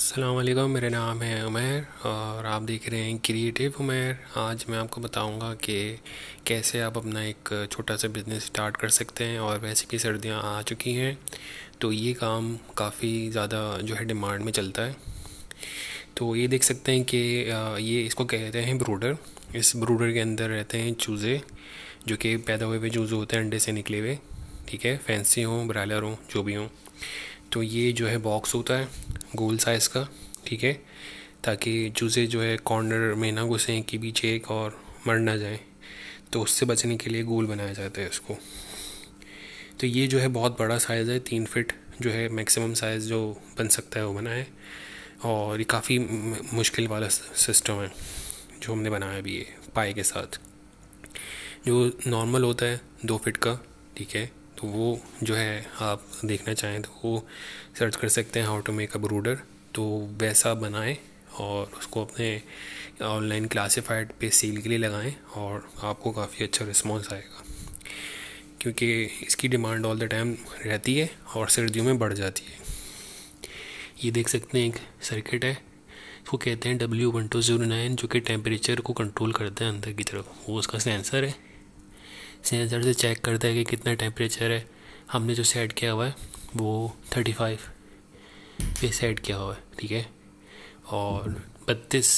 अल्लाम मेरा नाम है उमेर और आप देख रहे हैं क्रिएटिव उमेर आज मैं आपको बताऊंगा कि कैसे आप अपना एक छोटा सा बिज़नेस स्टार्ट कर सकते हैं और वैसे कि सर्दियां आ चुकी हैं तो ये काम काफ़ी ज़्यादा जो है डिमांड में चलता है तो ये देख सकते हैं कि ये इसको कहते हैं ब्रूडर इस ब्रूडर के अंदर रहते हैं चूज़े जो कि पैदा हुए हुए चूज़े होते हैं अंडे से निकले हुए ठीक है फैंसी हों ब्रायलर हों जो भी हों तो ये जो है बॉक्स होता है गोल साइज़ का ठीक है ताकि चूज़े जो है कॉर्नर में ना घुसें कि पीछे एक और मर ना जाए तो उससे बचने के लिए गोल बनाया जाता है उसको तो ये जो है बहुत बड़ा साइज़ है तीन फिट जो है मैक्सिमम साइज़ जो बन सकता है वो बना है और ये काफ़ी मुश्किल वाला सिस्टम है जो हमने बनाया भी ये पाए के साथ जो नॉर्मल होता है दो फिट का ठीक है तो वो जो है आप देखना चाहें तो वो सर्च कर सकते हैं how to make a brooder तो वैसा बनाएं और उसको अपने ऑनलाइन क्लासीफाइड पे सेल के लिए लगाएं और आपको काफ़ी अच्छा रिस्पॉन्स आएगा क्योंकि इसकी डिमांड ऑल द टाइम रहती है और सर्दियों में बढ़ जाती है ये देख सकते हैं एक सर्किट है इसको कहते हैं W one two zero nine जो कि टेम्परेचर को कंट्रोल करता है अंदर की तरफ वो उसका सेंसर है सेंसर से चेक करता है कि कितना टेम्परेचर है हमने जो सेट किया हुआ है वो थर्टी फाइव पे सेट किया हुआ है ठीक है और बत्तीस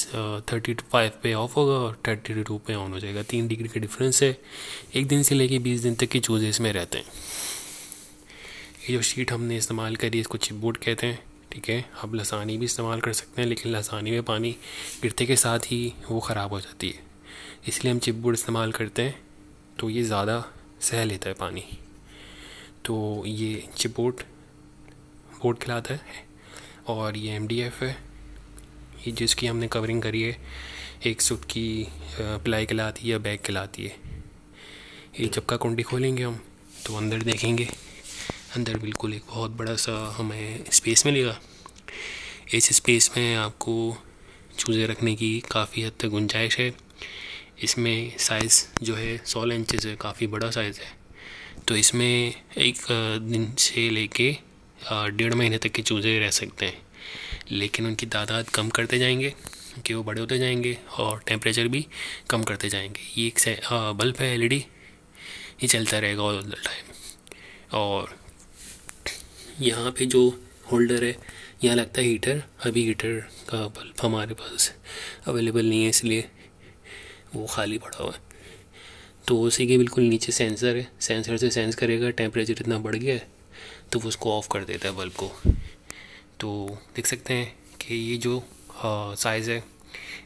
थर्टी फाइव पे ऑफ होगा और थर्टी टू पे ऑन हो जाएगा तीन डिग्री का डिफरेंस है एक दिन से लेके बीस दिन तक की चूज़े इसमें रहते हैं ये जो शीट हमने इस्तेमाल करी इसको चिपबोर्ड कहते हैं ठीक है आप लसानी भी इस्तेमाल कर सकते हैं लेकिन लसानी में पानी गिरते के साथ ही वो ख़राब हो जाती है इसलिए हम बोर्ड इस्तेमाल करते हैं तो ये ज़्यादा सह लेता है पानी तो ये चिपोट बोर्ड खिलाता है और ये एम है ये जिसकी हमने कवरिंग करी है एक सुत की प्लाई खिलाती है या बैग खिलाती है ये चपका कुंडी खोलेंगे हम तो अंदर देखेंगे अंदर बिल्कुल एक बहुत बड़ा सा हमें स्पेस मिलेगा इस स्पेस में आपको चूज़ें रखने की काफ़ी हद तक गुंजाइश है इसमें साइज़ जो है सोलह इंचज़ है काफ़ी बड़ा साइज़ है तो इसमें एक दिन से लेके डेढ़ महीने तक के चूजे रह सकते हैं लेकिन उनकी तादाद कम करते जाएंगे क्योंकि वो बड़े होते जाएंगे और टेम्परेचर भी कम करते जाएंगे ये एक बल्ब है एलईडी ये चलता रहेगा ऑल द टाइम और यहाँ पे जो होल्डर है यहाँ लगता है हीटर अभी हीटर का बल्ब हमारे पास अवेलेबल नहीं है इसलिए वो खाली पड़ा हुआ है तो उसी के बिल्कुल नीचे सेंसर है सेंसर से सेंस करेगा टेम्परेचर इतना बढ़ गया है तो वो उसको ऑफ़ कर देता है बल्ब को तो देख सकते हैं कि ये जो साइज़ है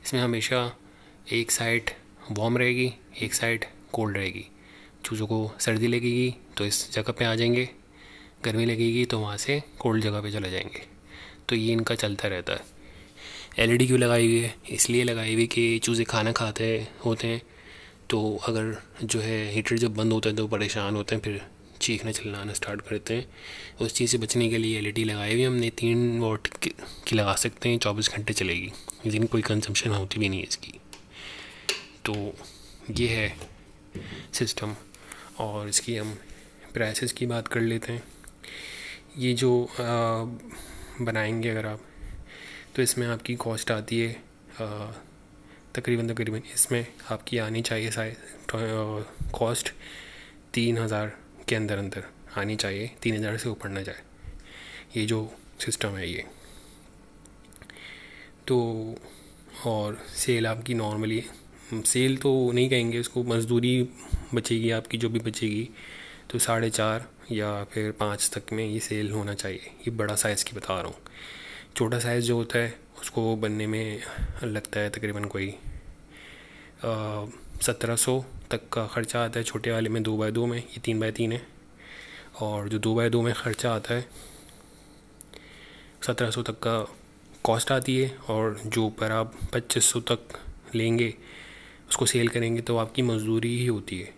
इसमें हमेशा एक साइड वार्म रहेगी एक साइड कोल्ड रहेगी चूज़ों को सर्दी लगेगी तो इस जगह पे आ जाएंगे गर्मी लगेगी तो वहाँ से कोल्ड जगह पे चले जाएंगे तो ये इनका चलता रहता है एल e क्यों लगाई हुई है इसलिए लगाई हुई कि चूज़े खाना खाते होते हैं तो अगर जो है हीटर जब बंद होता है तो परेशान होते हैं फिर चीखना चिल्लाना स्टार्ट करते हैं उस चीज़ से बचने के लिए डी e लगाई हुई हमने तीन वॉट की लगा सकते हैं चौबीस घंटे चलेगी लेकिन कोई कंजम्पशन होती भी नहीं है इसकी तो ये है सिस्टम और इसकी हम प्राइसेस की बात कर लेते हैं ये जो आ, बनाएंगे अगर आप तो इसमें आपकी कॉस्ट आती है तकरीबन तकरीबन इसमें आपकी आनी चाहिए साइज़ कॉस्ट तो, तीन हज़ार के अंदर अंदर आनी चाहिए तीन हज़ार से ऊपर ना जाए ये जो सिस्टम है ये तो और सेल आपकी नॉर्मली सेल तो नहीं कहेंगे उसको मजदूरी बचेगी आपकी जो भी बचेगी तो साढ़े चार या फिर पाँच तक में ये सेल होना चाहिए ये बड़ा साइज़ की बता रहा हूँ छोटा साइज़ जो होता है उसको बनने में लगता है तकरीबन कोई सत्रह सौ तक का ख़र्चा आता है छोटे वाले में दो बाय दो में ये तीन बाय तीन है और जो दो बाय दो में ख़र्चा आता है सत्रह सौ तक का कॉस्ट आती है और जो पर आप पच्चीस सौ तक लेंगे उसको सेल करेंगे तो आपकी मजदूरी ही होती है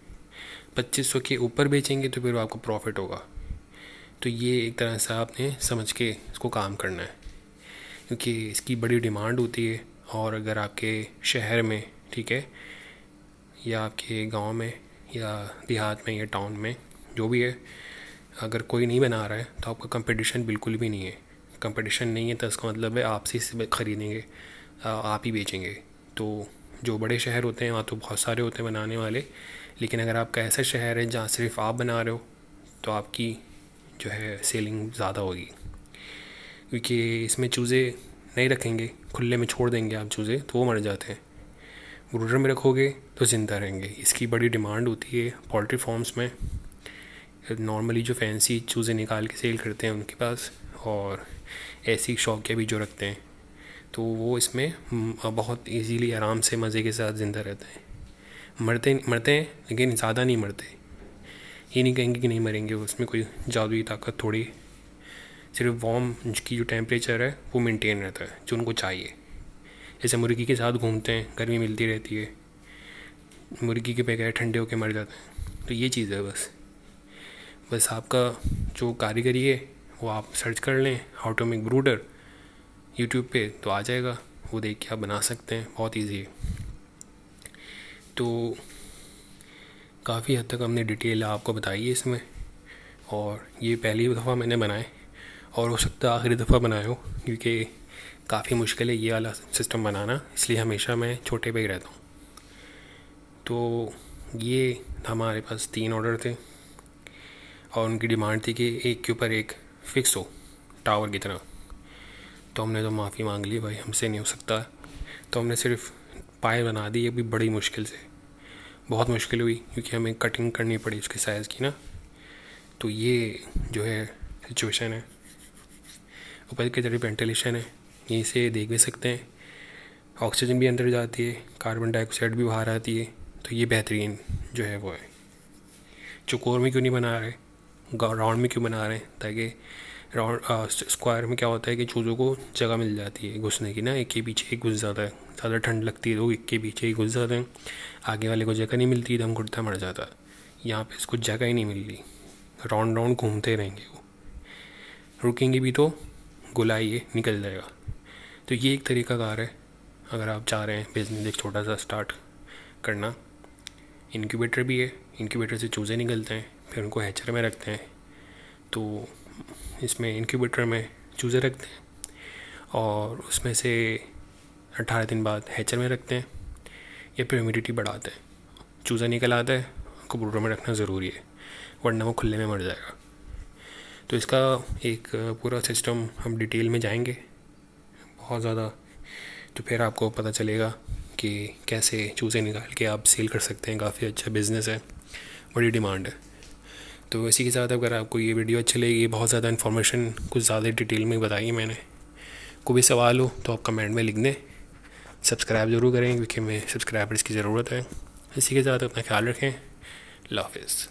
पच्चीस सौ के ऊपर बेचेंगे तो फिर आपको प्रॉफिट होगा तो ये एक तरह से आपने समझ के इसको काम करना है क्योंकि इसकी बड़ी डिमांड होती है और अगर आपके शहर में ठीक है या आपके गांव में या देहात में या टाउन में जो भी है अगर कोई नहीं बना रहा है तो आपका कंपटीशन बिल्कुल भी नहीं है कंपटीशन नहीं है तो इसका मतलब है आप से ख़रीदेंगे आप ही बेचेंगे तो जो बड़े शहर होते हैं वहाँ तो बहुत सारे होते हैं बनाने वाले लेकिन अगर आपका ऐसा शहर है जहाँ सिर्फ आप बना रहे हो तो आपकी जो है सेलिंग ज़्यादा होगी क्योंकि इसमें चूज़े नहीं रखेंगे खुले में छोड़ देंगे आप चूज़े तो वो मर जाते हैं ब्रूडर में रखोगे तो ज़िंदा रहेंगे इसकी बड़ी डिमांड होती है पोल्ट्री फॉर्म्स में नॉर्मली जो फैंसी चूज़ें निकाल के सेल करते हैं उनके पास और ऐसी शौकियाँ भी जो रखते हैं तो वो इसमें बहुत इजीली आराम से मज़े के साथ ज़िंदा रहते हैं मरते मरते हैं लेकिन ज़्यादा नहीं मरते ये नहीं कहेंगे कि नहीं मरेंगे उसमें कोई जादुई ताकत थोड़ी सिर्फ वार्म की जो टेम्परेचर है वो मेंटेन रहता है जो उनको चाहिए जैसे मुर्गी के साथ घूमते हैं गर्मी मिलती रहती है मुर्गी के बगैर ठंडे होके मर जाते हैं तो ये चीज़ है बस बस आपका जो कारीगरी है वो आप सर्च कर लें ऑटोमिक ब्रूडर यूट्यूब पे तो आ जाएगा वो देख के आप बना सकते हैं बहुत इजी है तो काफ़ी हद तक हमने डिटेल आपको बताई है इसमें और ये पहली दफ़ा मैंने बनाए और हो सकता है आखिरी दफ़ा बनाए हो क्योंकि काफ़ी मुश्किल है ये वाला सिस्टम बनाना इसलिए हमेशा मैं छोटे पे ही रहता हूँ तो ये हमारे पास तीन ऑर्डर थे और उनकी डिमांड थी कि एक के ऊपर एक फिक्स हो टावर की तरह तो हमने तो माफ़ी मांग ली भाई हमसे नहीं हो सकता तो हमने सिर्फ पाए बना दी ये भी बड़ी मुश्किल से बहुत मुश्किल हुई क्योंकि हमें कटिंग करनी पड़ी उसके साइज़ की ना तो ये जो है सिचुएशन है ऊपर के जरिए वेंटिलेशन है यहीं से देख भी सकते हैं ऑक्सीजन भी अंदर जाती है कार्बन डाइऑक्साइड भी बाहर आती है तो ये बेहतरीन जो है वो है चकोर में क्यों नहीं बना रहे राउंड में क्यों बना रहे हैं ताकि राउंड स्क्वायर में क्या होता है कि चूज़ों को जगह मिल जाती है घुसने की ना एक के पीछे एक घुस जाता है ज़्यादा ठंड लगती है लोग तो एक के पीछे ही घुस जाते हैं आगे वाले को जगह नहीं मिलती दम घुटता मर जाता है यहाँ पर इसको जगह ही नहीं मिल रही राउंड राउंड घूमते रहेंगे वो रुकेंगे भी तो गुलाइए ये निकल जाएगा तो ये एक तरीका कार है अगर आप चाह रहे हैं बिज़नेस एक छोटा सा स्टार्ट करना इनक्यूबेटर भी है इनक्यूबेटर से चूज़े निकलते हैं फिर उनको हैचर में रखते हैं तो इसमें इनक्यूबेटर में चूज़े रखते हैं और उसमें से अट्ठारह दिन बाद हैचर में रखते हैं या फिर ह्यूमिडिटी बढ़ाते हैं चूज़ा निकल आता है उनको में रखना ज़रूरी है वरना वो खुले में मर जाएगा तो इसका एक पूरा सिस्टम हम डिटेल में जाएंगे बहुत ज़्यादा तो फिर आपको पता चलेगा कि कैसे चूज़ें निकाल के आप सेल कर सकते हैं काफ़ी अच्छा बिज़नेस है बड़ी डिमांड है तो इसी के साथ अगर आपको ये वीडियो अच्छी लगी बहुत ज़्यादा इन्फॉर्मेशन कुछ ज़्यादा डिटेल में बताई मैंने कोई भी सवाल हो तो आप कमेंट में लिख दें सब्सक्राइब ज़रूर करें क्योंकि हमें सब्सक्राइबर्स की ज़रूरत है इसी के साथ अपना ख्याल रखें लाफिज़